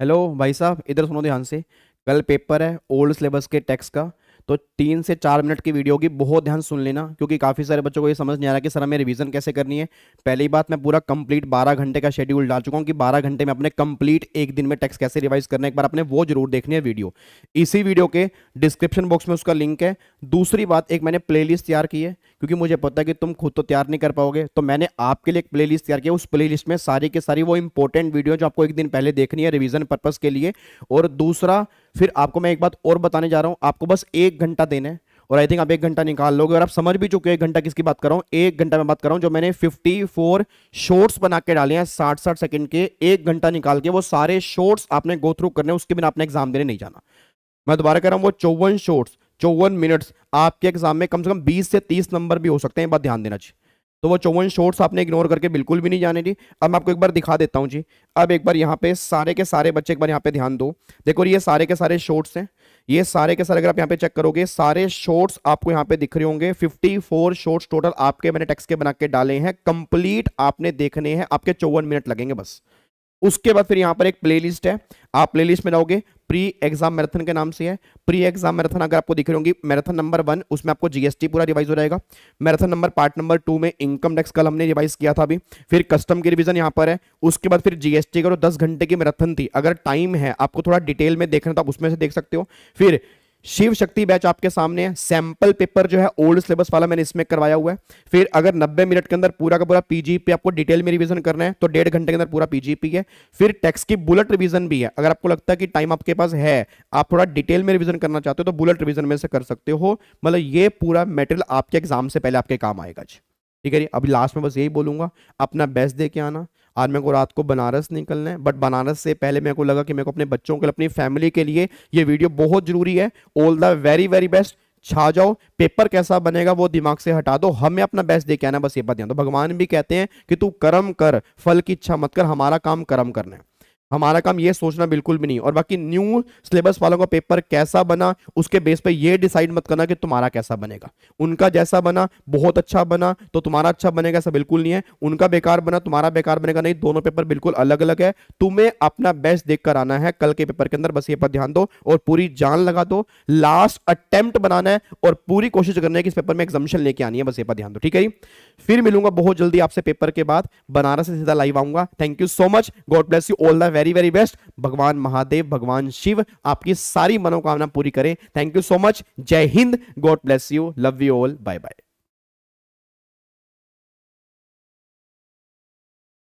hello भाई साहब इधर सुनो ध्यान से कल पेपर है ओल्ड सिलेबस के टेक्स का तो तीन से चार मिनट की वीडियो की बहुत ध्यान सुन लेना क्योंकि काफ़ी सारे बच्चों को ये समझ नहीं आ रहा कि सर हमें रिवीजन कैसे करनी है पहली बात मैं पूरा कंप्लीट 12 घंटे का शेड्यूल डाल चुका हूँ कि 12 घंटे में अपने कंप्लीट एक दिन में टैक्स कैसे रिवाइज करना है एक बार अपने वो जरूर देखनी है वीडियो इसी वीडियो के डिस्क्रिप्शन बॉक्स में उसका लिंक है दूसरी बात एक मैंने प्ले तैयार की है क्योंकि मुझे पता है कि तुम खुद तो तैयार नहीं कर पाओगे तो मैंने आपके लिए एक प्ले तैयार किया उस प्ले में सारी के सारी वो इंपॉर्टेंट वीडियो जो आपको एक दिन पहले देखनी है रिविजन पर्पज़ के लिए और दूसरा फिर आपको मैं एक बात और बताने जा रहा हूं आपको बस एक घंटा देना है और आई थिंक आप एक घंटा निकाल लोगे और आप समझ भी चुके हैं एक घंटा किसकी बात कर रहा हूँ एक घंटा में बात कर रहा हूँ जो मैंने 54 शॉर्ट्स बना के डाले हैं 60 साठ सेकंड के एक घंटा निकाल के वो सारे शॉर्ट्स आपने गो थ्रू करने उसके बिना आपने एग्जाम देने नहीं जाना मैं दोबारा कह रहा हूँ वो चौवन शॉर्ट्स चौवन मिनट्स आपके एग्जाम में कम से कम बीस से तीस नंबर भी हो सकते हैं बात ध्यान देना चाहिए तो वो चौवन शॉर्ट्स आपने इग्नोर करके बिल्कुल भी नहीं जाने जी अब मैं आपको एक बार दिखा देता हूँ जी अब एक बार यहाँ पे सारे के सारे बच्चे एक बार यहाँ पे ध्यान दो देखो ये सारे के सारे शॉर्ट्स हैं ये सारे के सारे अगर आप यहाँ पे चेक करोगे सारे शॉर्ट्स आपको यहाँ पे दिख रहे होंगे 54 शॉर्ट्स टोटल आपके मैंने टेक्स के बना के डाले हैं कंप्लीट आपने देखने हैं आपके चौवन मिनट लगेंगे बस उसके बाद फिर यहाँ पर एक प्लेलिस्ट है आप प्लेलिस्ट में जाओगे प्री एग्जाम मैराथन के नाम से है प्री एग्जाम मैराथन अगर आपको दिख रही होंगी मैराथन नंबर वन उसमें आपको जीएसटी पूरा रिवाइज हो जाएगा marathon number part number two में इनकम टैक्स कल हमने रिवाइज किया था अभी फिर कस्टम की रिविजन यहाँ पर है उसके बाद फिर जीएसटी करो दस घंटे की मैराथन थी अगर टाइम है आपको थोड़ा डिटेल में देखना तो आप उसमें से देख सकते हो फिर शिव शक्ति बैच आपके सामने है सैंपल पेपर जो है ओल्ड सिलेबस वाला मैंने इसमें करवाया हुआ है फिर अगर 90 मिनट के अंदर पूरा का पूरा पीजीपी आपको डिटेल में रिवीजन करना है तो डेढ़ घंटे के अंदर पूरा पीजीपी है फिर टेक्स की बुलेट रिवीजन भी है अगर आपको लगता है कि टाइम आपके पास है आप थोड़ा डिटेल में रिविजन करना चाहते हो तो बुलेट रिविजन में से कर सकते हो मतलब ये पूरा मेटेरियल आपके एग्जाम से पहले आपके काम आएगा जी ठीक है अभी लास्ट में बस यही बोलूंगा अपना बेस्ट दे के आना आज मेरे को रात को बनारस निकलना है बट बनारस से पहले मेरे को लगा कि मेरे को अपने बच्चों के लिए अपनी फैमिली के लिए ये वीडियो बहुत जरूरी है all the very very best छा जाओ पेपर कैसा बनेगा वो दिमाग से हटा दो हमें अपना बेस्ट दे के आना बस ये बात ध्यान दो भगवान भी कहते हैं कि तू कर्म कर फल की इच्छा मत कर हमारा काम कर्म करना है हमारा काम ये सोचना बिल्कुल भी नहीं और बाकी न्यू सिलेबस वालों का पेपर कैसा बना उसके बेस पे ये डिसाइड मत करना कि तुम्हारा कैसा बनेगा उनका जैसा बना बहुत अच्छा बना तो तुम्हारा अच्छा बनेगा ऐसा बिल्कुल नहीं है उनका बेकार बना तुम्हारा बेकार बनेगा नहीं दोनों पेपर बिल्कुल अलग अलग है तुम्हें अपना बेस्ट देख कर आना है कल के पेपर के अंदर बस ये पर ध्यान दो और पूरी जान लगा दो लास्ट अटेम्प्ट बनाना है और पूरी कोशिश करना है कि इस पेपर में एग्जामिशन लेके आनी है बस ये पर ध्यान दो ठीक है फिर मिलूंगा बहुत जल्दी आपसे पेपर के बाद बनारस से सीधा लाइव आऊंगा thank you so much God bless you all the very very best भगवान महादेव भगवान शिव आपकी सारी मनोकामना पूरी करें थैंक यू सो मच जय हिंद God bless you love you all bye bye